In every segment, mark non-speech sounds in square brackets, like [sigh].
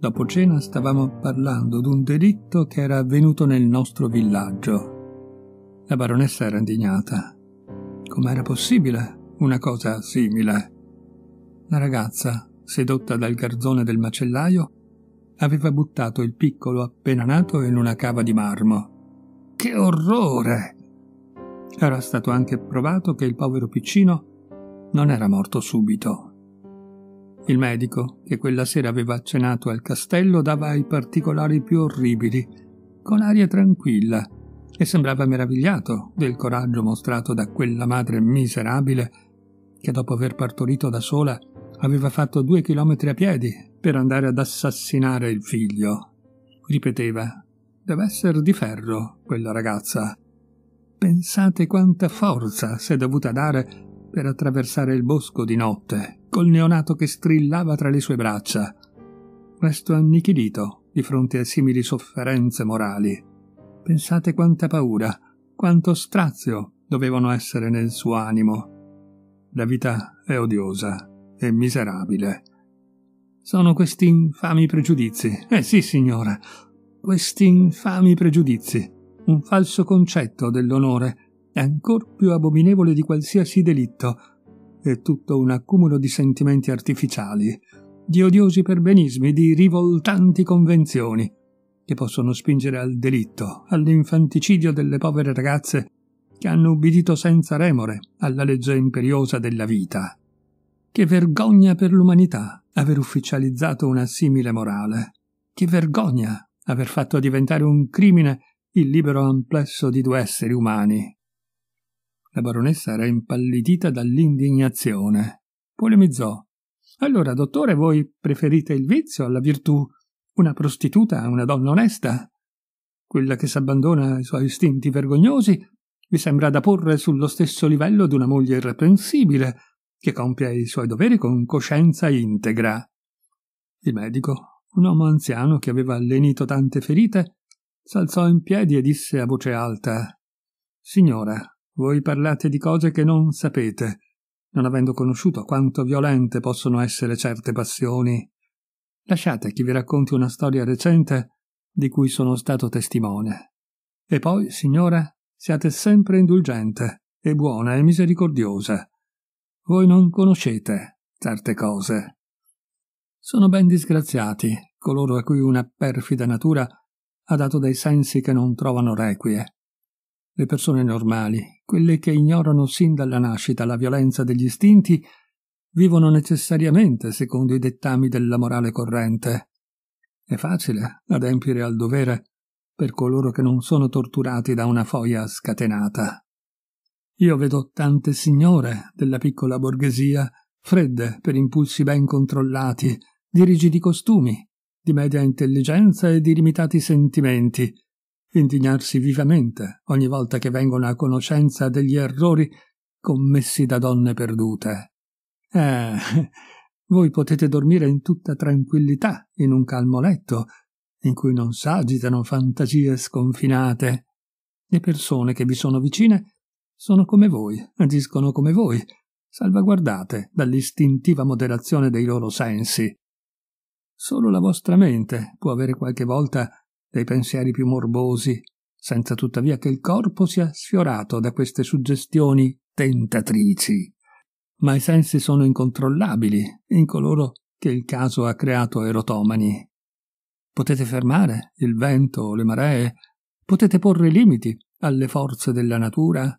Dopo cena stavamo parlando d'un delitto che era avvenuto nel nostro villaggio. La baronessa era indignata. Com'era possibile una cosa simile? La ragazza, sedotta dal garzone del macellaio, aveva buttato il piccolo appena nato in una cava di marmo. Che orrore! Era stato anche provato che il povero piccino non era morto subito. Il medico, che quella sera aveva cenato al castello, dava i particolari più orribili, con aria tranquilla, e sembrava meravigliato del coraggio mostrato da quella madre miserabile che dopo aver partorito da sola aveva fatto due chilometri a piedi per andare ad assassinare il figlio. Ripeteva, deve essere di ferro quella ragazza. Pensate quanta forza s'è dovuta dare per attraversare il bosco di notte col neonato che strillava tra le sue braccia, resto annichilito di fronte a simili sofferenze morali. Pensate quanta paura, quanto strazio dovevano essere nel suo animo. La vita è odiosa e miserabile. Sono questi infami pregiudizi. Eh sì, signora, questi infami pregiudizi. Un falso concetto dell'onore, ancor più abominevole di qualsiasi delitto, e tutto un accumulo di sentimenti artificiali, di odiosi perbenismi, di rivoltanti convenzioni, che possono spingere al delitto, all'infanticidio delle povere ragazze che hanno ubbidito senza remore alla legge imperiosa della vita. Che vergogna per l'umanità aver ufficializzato una simile morale. Che vergogna aver fatto diventare un crimine il libero amplesso di due esseri umani. La baronessa era impallidita dall'indignazione. Polemizzò. Allora, dottore, voi preferite il vizio alla virtù? Una prostituta a una donna onesta? Quella che s'abbandona ai suoi istinti vergognosi vi sembra da porre sullo stesso livello di una moglie irreprensibile che compie i suoi doveri con coscienza integra. Il medico, un uomo anziano che aveva lenito tante ferite, s'alzò in piedi e disse a voce alta Signora, voi parlate di cose che non sapete, non avendo conosciuto quanto violente possono essere certe passioni. Lasciate che vi racconti una storia recente di cui sono stato testimone. E poi, signora, siate sempre indulgente e buona e misericordiosa. Voi non conoscete certe cose. Sono ben disgraziati coloro a cui una perfida natura ha dato dei sensi che non trovano requie. Le persone normali, quelle che ignorano sin dalla nascita la violenza degli istinti, vivono necessariamente secondo i dettami della morale corrente. È facile adempiere al dovere per coloro che non sono torturati da una foia scatenata. Io vedo tante signore della piccola borghesia, fredde per impulsi ben controllati, di rigidi costumi, di media intelligenza e di limitati sentimenti, indignarsi vivamente ogni volta che vengono a conoscenza degli errori commessi da donne perdute. Eh, [laughs] voi potete dormire in tutta tranquillità in un calmo letto, in cui non s'agitano fantasie sconfinate. Le persone che vi sono vicine sono come voi, agiscono come voi, salvaguardate dall'istintiva moderazione dei loro sensi. Solo la vostra mente può avere qualche volta dei pensieri più morbosi, senza tuttavia che il corpo sia sfiorato da queste suggestioni tentatrici. Ma i sensi sono incontrollabili in coloro che il caso ha creato erotomani. Potete fermare il vento o le maree? Potete porre limiti alle forze della natura?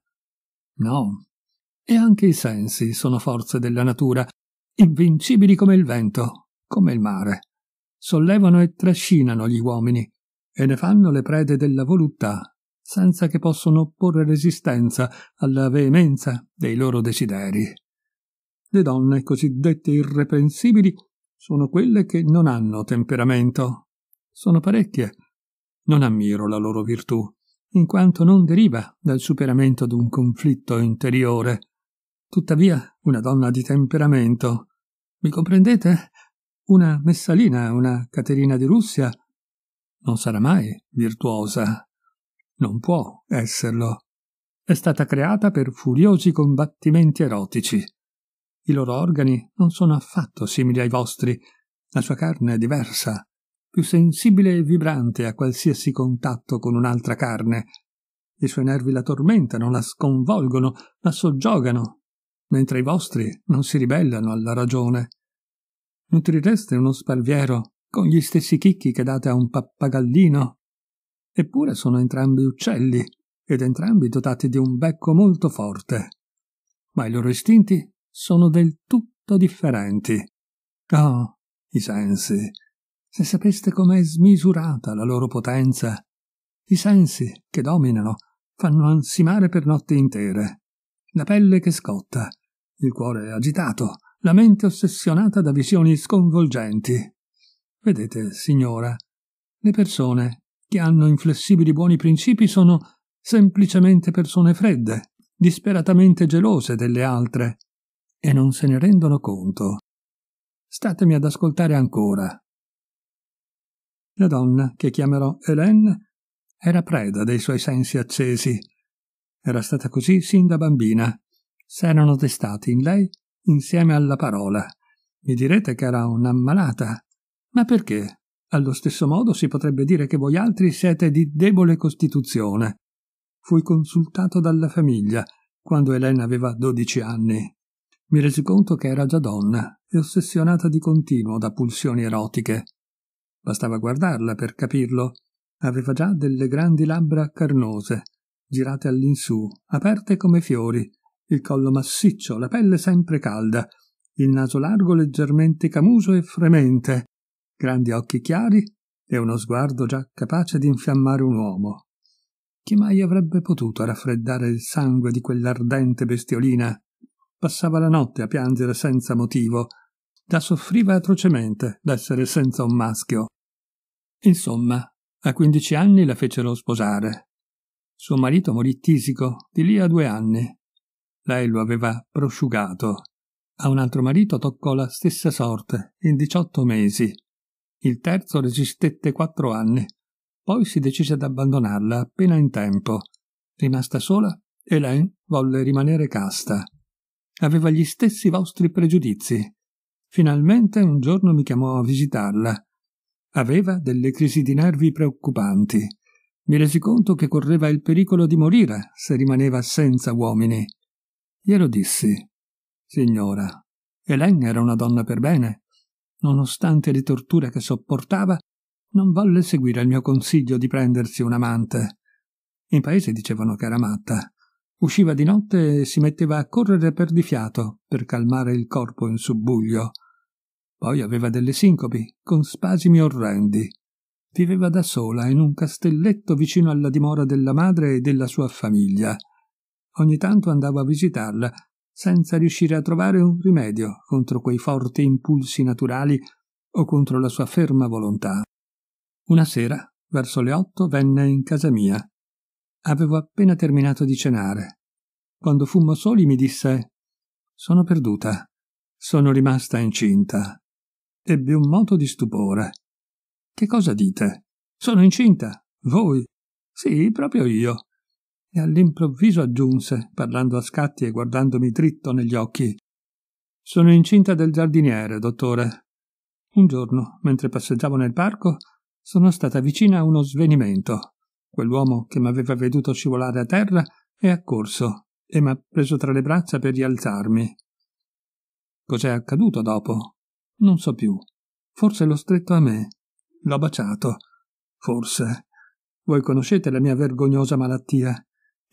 No. E anche i sensi sono forze della natura, invincibili come il vento, come il mare. Sollevano e trascinano gli uomini, e ne fanno le prede della voluttà, senza che possano opporre resistenza alla veemenza dei loro desideri. Le donne cosiddette irreprensibili sono quelle che non hanno temperamento. Sono parecchie. Non ammiro la loro virtù, in quanto non deriva dal superamento d'un conflitto interiore. Tuttavia, una donna di temperamento, mi comprendete? Una Messalina, una Caterina di Russia, non sarà mai virtuosa. Non può esserlo. È stata creata per furiosi combattimenti erotici. I loro organi non sono affatto simili ai vostri. La sua carne è diversa, più sensibile e vibrante a qualsiasi contatto con un'altra carne. I suoi nervi la tormentano, la sconvolgono, la soggiogano, mentre i vostri non si ribellano alla ragione. Nutrireste uno spalviero con gli stessi chicchi che date a un pappagallino. Eppure sono entrambi uccelli ed entrambi dotati di un becco molto forte. Ma i loro istinti sono del tutto differenti. Oh, i sensi! Se sapeste com'è smisurata la loro potenza! I sensi che dominano fanno ansimare per notti intere. La pelle che scotta, il cuore agitato, la mente ossessionata da visioni sconvolgenti. Vedete, signora, le persone che hanno inflessibili buoni principi sono semplicemente persone fredde, disperatamente gelose delle altre, e non se ne rendono conto. Statemi ad ascoltare ancora. La donna, che chiamerò Hélène, era preda dei suoi sensi accesi. Era stata così sin da bambina. S'erano testati in lei insieme alla parola. Mi direte che era un'ammalata, ma perché? Allo stesso modo si potrebbe dire che voi altri siete di debole costituzione. Fui consultato dalla famiglia quando Elena aveva dodici anni. Mi resi conto che era già donna e ossessionata di continuo da pulsioni erotiche. Bastava guardarla per capirlo. Aveva già delle grandi labbra carnose, girate all'insù, aperte come fiori, il collo massiccio, la pelle sempre calda, il naso largo leggermente camuso e fremente, grandi occhi chiari e uno sguardo già capace di infiammare un uomo. Chi mai avrebbe potuto raffreddare il sangue di quell'ardente bestiolina? Passava la notte a piangere senza motivo, la soffriva atrocemente d'essere senza un maschio. Insomma, a quindici anni la fecero sposare. Suo marito morì tisico di lì a due anni. Lei lo aveva prosciugato. A un altro marito toccò la stessa sorte in diciotto mesi. Il terzo resistette quattro anni, poi si decise ad abbandonarla appena in tempo. Rimasta sola, Hélène volle rimanere casta. Aveva gli stessi vostri pregiudizi. Finalmente un giorno mi chiamò a visitarla. Aveva delle crisi di nervi preoccupanti. Mi resi conto che correva il pericolo di morire se rimaneva senza uomini. Glielo dissi. Signora, Hélène era una donna per bene, nonostante le torture che sopportava, non volle seguire il mio consiglio di prendersi un amante. In paese dicevano che era matta. Usciva di notte e si metteva a correre per di fiato per calmare il corpo in subbuglio. Poi aveva delle sincopi, con spasimi orrendi. Viveva da sola in un castelletto vicino alla dimora della madre e della sua famiglia. Ogni tanto andavo a visitarla senza riuscire a trovare un rimedio contro quei forti impulsi naturali o contro la sua ferma volontà. Una sera, verso le otto, venne in casa mia. Avevo appena terminato di cenare. Quando fummo soli mi disse Sono perduta. Sono rimasta incinta. Ebbe un moto di stupore. Che cosa dite? Sono incinta. Voi? Sì, proprio io e all'improvviso aggiunse, parlando a scatti e guardandomi dritto negli occhi Sono incinta del giardiniere, dottore. Un giorno, mentre passeggiavo nel parco, sono stata vicina a uno svenimento. Quell'uomo che mi aveva veduto scivolare a terra è accorso e mi ha preso tra le braccia per rialzarmi. Cos'è accaduto dopo? Non so più. Forse l'ho stretto a me. L'ho baciato. Forse. Voi conoscete la mia vergognosa malattia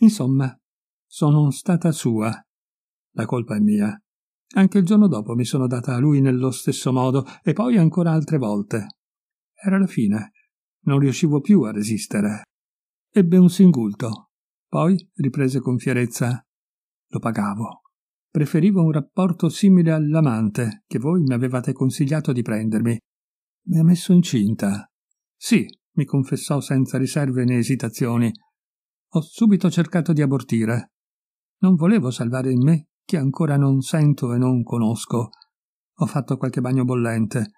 Insomma, sono stata sua. La colpa è mia. Anche il giorno dopo mi sono data a lui nello stesso modo e poi ancora altre volte. Era la fine. Non riuscivo più a resistere. Ebbe un singulto. Poi riprese con fierezza. Lo pagavo. Preferivo un rapporto simile all'amante che voi mi avevate consigliato di prendermi. Mi ha messo incinta. Sì, mi confessò senza riserve né esitazioni ho subito cercato di abortire. Non volevo salvare in me che ancora non sento e non conosco. Ho fatto qualche bagno bollente.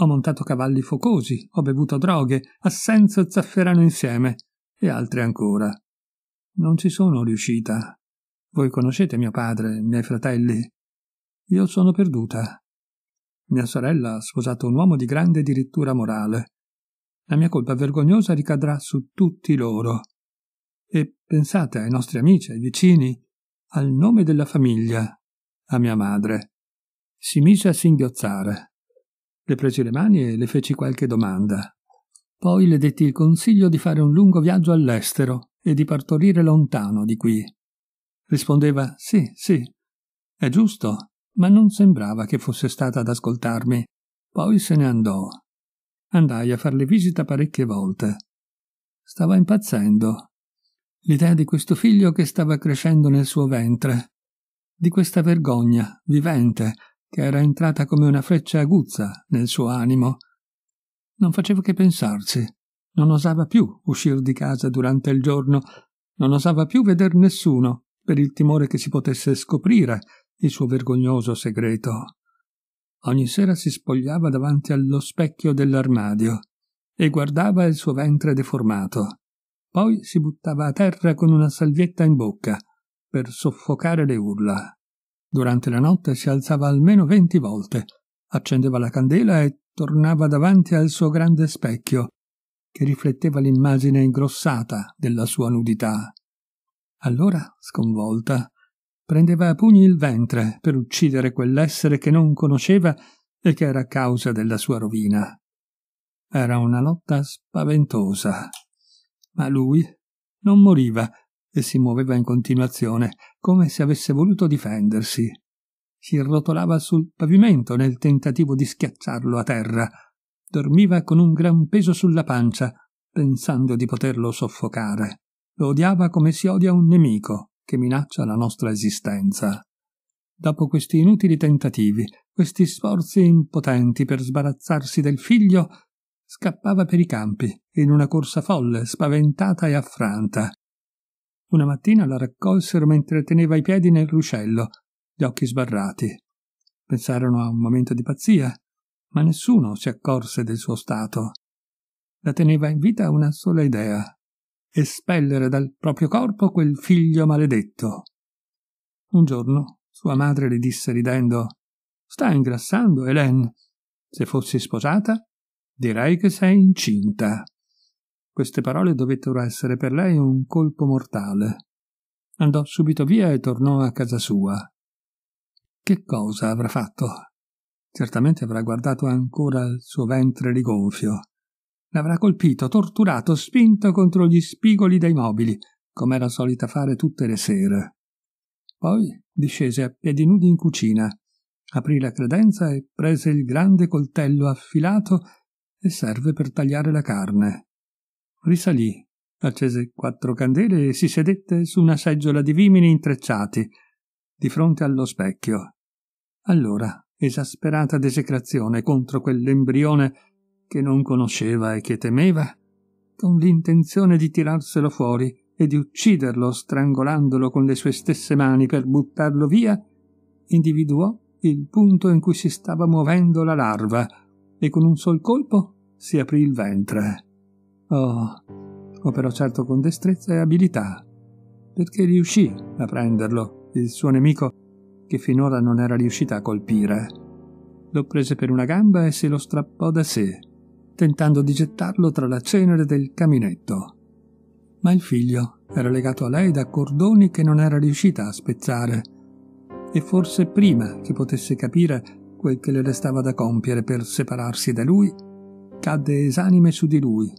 Ho montato cavalli focosi, ho bevuto droghe, assenza e zafferano insieme, e altre ancora. Non ci sono riuscita. Voi conoscete mio padre, i miei fratelli. Io sono perduta. Mia sorella ha sposato un uomo di grande dirittura morale. La mia colpa vergognosa ricadrà su tutti loro. E pensate ai nostri amici, ai vicini, al nome della famiglia, a mia madre. Si mise a singhiozzare. Le presi le mani e le feci qualche domanda. Poi le detti il consiglio di fare un lungo viaggio all'estero e di partorire lontano di qui. Rispondeva sì, sì, è giusto, ma non sembrava che fosse stata ad ascoltarmi. Poi se ne andò. Andai a farle visita parecchie volte. Stava impazzendo l'idea di questo figlio che stava crescendo nel suo ventre, di questa vergogna vivente che era entrata come una freccia aguzza nel suo animo. Non faceva che pensarci, non osava più uscir di casa durante il giorno, non osava più veder nessuno per il timore che si potesse scoprire il suo vergognoso segreto. Ogni sera si spogliava davanti allo specchio dell'armadio e guardava il suo ventre deformato. Poi si buttava a terra con una salvietta in bocca per soffocare le urla. Durante la notte si alzava almeno venti volte, accendeva la candela e tornava davanti al suo grande specchio, che rifletteva l'immagine ingrossata della sua nudità. Allora, sconvolta, prendeva a pugni il ventre per uccidere quell'essere che non conosceva e che era causa della sua rovina. Era una lotta spaventosa ma lui non moriva e si muoveva in continuazione, come se avesse voluto difendersi. Si rotolava sul pavimento nel tentativo di schiacciarlo a terra. Dormiva con un gran peso sulla pancia, pensando di poterlo soffocare. Lo odiava come si odia un nemico che minaccia la nostra esistenza. Dopo questi inutili tentativi, questi sforzi impotenti per sbarazzarsi del figlio, scappava per i campi, in una corsa folle, spaventata e affranta. Una mattina la raccolsero mentre teneva i piedi nel ruscello, gli occhi sbarrati. Pensarono a un momento di pazzia, ma nessuno si accorse del suo stato. La teneva in vita una sola idea, espellere dal proprio corpo quel figlio maledetto. Un giorno sua madre le disse ridendo Sta ingrassando, Hélène. Se fossi sposata, Direi che sei incinta. Queste parole dovettero essere per lei un colpo mortale. Andò subito via e tornò a casa sua. Che cosa avrà fatto? Certamente avrà guardato ancora il suo ventre rigonfio. L'avrà colpito, torturato, spinto contro gli spigoli dei mobili, come era solita fare tutte le sere. Poi discese a piedi nudi in cucina, aprì la credenza e prese il grande coltello affilato e serve per tagliare la carne. Risalì, accese quattro candele e si sedette su una seggiola di vimini intrecciati, di fronte allo specchio. Allora, esasperata desecrazione contro quell'embrione che non conosceva e che temeva, con l'intenzione di tirarselo fuori e di ucciderlo strangolandolo con le sue stesse mani per buttarlo via, individuò il punto in cui si stava muovendo la larva, e con un sol colpo si aprì il ventre. Oh, operò certo con destrezza e abilità, perché riuscì a prenderlo, il suo nemico, che finora non era riuscita a colpire. Lo prese per una gamba e se lo strappò da sé, tentando di gettarlo tra la cenere del caminetto. Ma il figlio era legato a lei da cordoni che non era riuscita a spezzare, e forse prima che potesse capire quel che le restava da compiere per separarsi da lui, cadde esanime su di lui,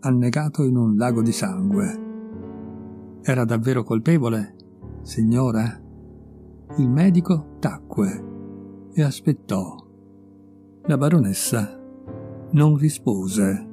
annegato in un lago di sangue. Era davvero colpevole, signora? Il medico tacque e aspettò. La baronessa non rispose.